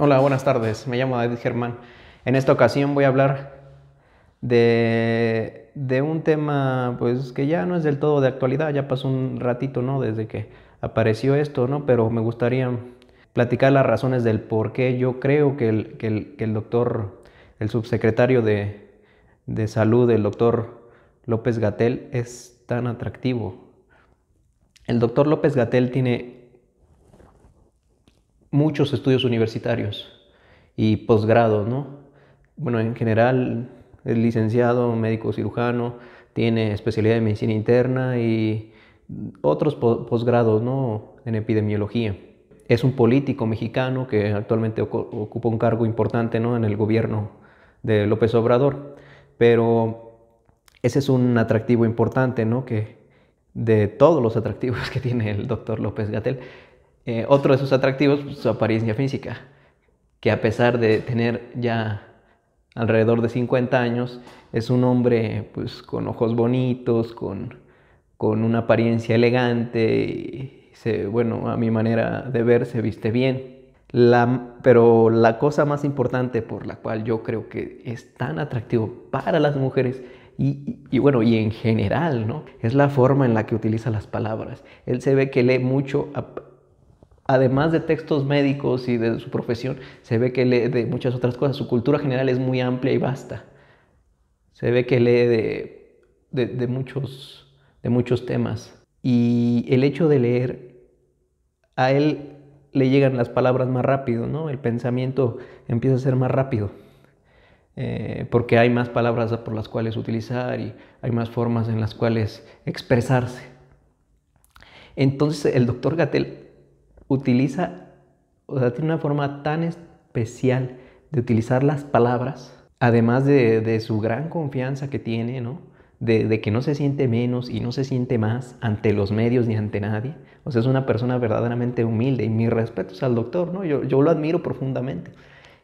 Hola, buenas tardes. Me llamo David Germán. En esta ocasión voy a hablar de, un tema pues que ya no es del todo de actualidad, ya pasó un ratito, ¿no? Desde que apareció esto, ¿no? Pero me gustaría platicar las razones del por qué yo creo que el, doctor, el subsecretario de, de salud, el doctor López Gatel, es tan atractivo. El doctor López Gatel tiene muchos estudios universitarios y posgrado, ¿no? Bueno, en general, es licenciado, médico cirujano, tiene especialidad en medicina interna y otros posgrados, ¿no? En epidemiología. Es un político mexicano que actualmente ocupa un cargo importante, ¿no? En el gobierno de López Obrador. Pero ese es un atractivo importante, ¿no? Que de todos los atractivos que tiene el doctor López Gatel, eh, otro de sus atractivos, pues, su apariencia física, que a pesar de tener ya alrededor de 50 años, es un hombre pues, con ojos bonitos, con, una apariencia elegante, y bueno, a mi manera de ver, se viste bien. pero la cosa más importante por la cual yo creo que es tan atractivo para las mujeres y, y, bueno, y en general, ¿no? Es la forma en la que utiliza las palabras. Él se ve que lee mucho, además de textos médicos y de su profesión, se ve que lee de muchas otras cosas. Su cultura general es muy amplia y vasta. Se ve que lee de, muchos, de muchos temas. Y el hecho de leer, a él le llegan las palabras más rápido, ¿no? El pensamiento empieza a ser más rápido. Eh, porque hay más palabras por las cuales utilizar y hay más formas en las cuales expresarse. Entonces el doctor Gatel utiliza, o sea, tiene una forma tan especial de utilizar las palabras, además de, su gran confianza que tiene, ¿no? De, que no se siente menos y no se siente más ante los medios ni ante nadie. O sea, es una persona verdaderamente humilde y mis respetos al doctor, ¿no? Yo, yo lo admiro profundamente.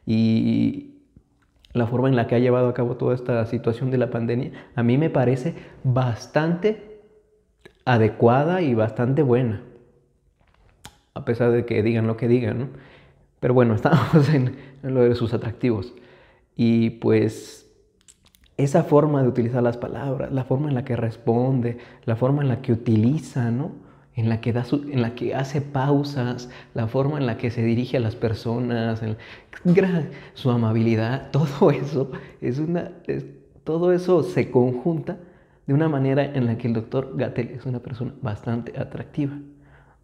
Y la forma en la que ha llevado a cabo toda esta situación de la pandemia, a mí me parece bastante adecuada y bastante buena a pesar de que digan lo que digan. Pero bueno, estamos en, lo de sus atractivos. Y pues esa forma de utilizar las palabras, la forma en la que responde, la forma en la que utiliza, ¿no? En la que, da en la que hace pausas, la forma en la que se dirige a las personas, su amabilidad, todo eso, es una, todo eso se conjunta de una manera en la que el doctor Gatel es una persona bastante atractiva.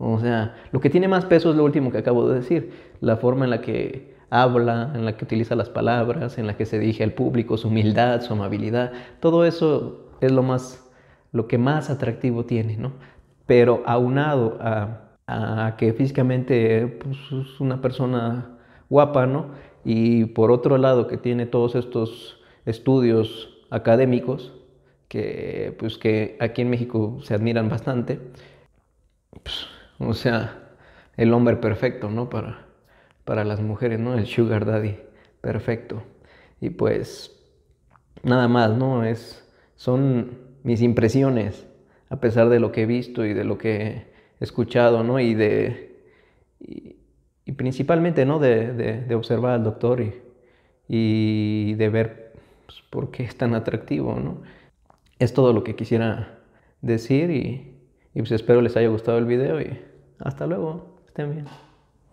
O sea, lo que tiene más peso es lo último que acabo de decir, la forma en la que habla, en la que utiliza las palabras, en la que se dirige al público, su humildad, su amabilidad, todo eso es lo más lo que más atractivo tiene, ¿no? Pero aunado a, que físicamente pues, es una persona guapa, ¿no? Y por otro lado que tiene todos estos estudios académicos que pues que aquí en México se admiran bastante. Pues, o sea, el hombre perfecto, ¿no? Para, las mujeres, ¿no? El sugar daddy perfecto. Y pues, nada más, ¿no? Es, son mis impresiones, a pesar de lo que he visto y de lo que he escuchado, ¿no? Y de... Y, principalmente, ¿no? De, observar al doctor y, de ver pues, por qué es tan atractivo, ¿no? Es todo lo que quisiera decir y, y pues espero les haya gustado el video y hasta luego. Estén bien.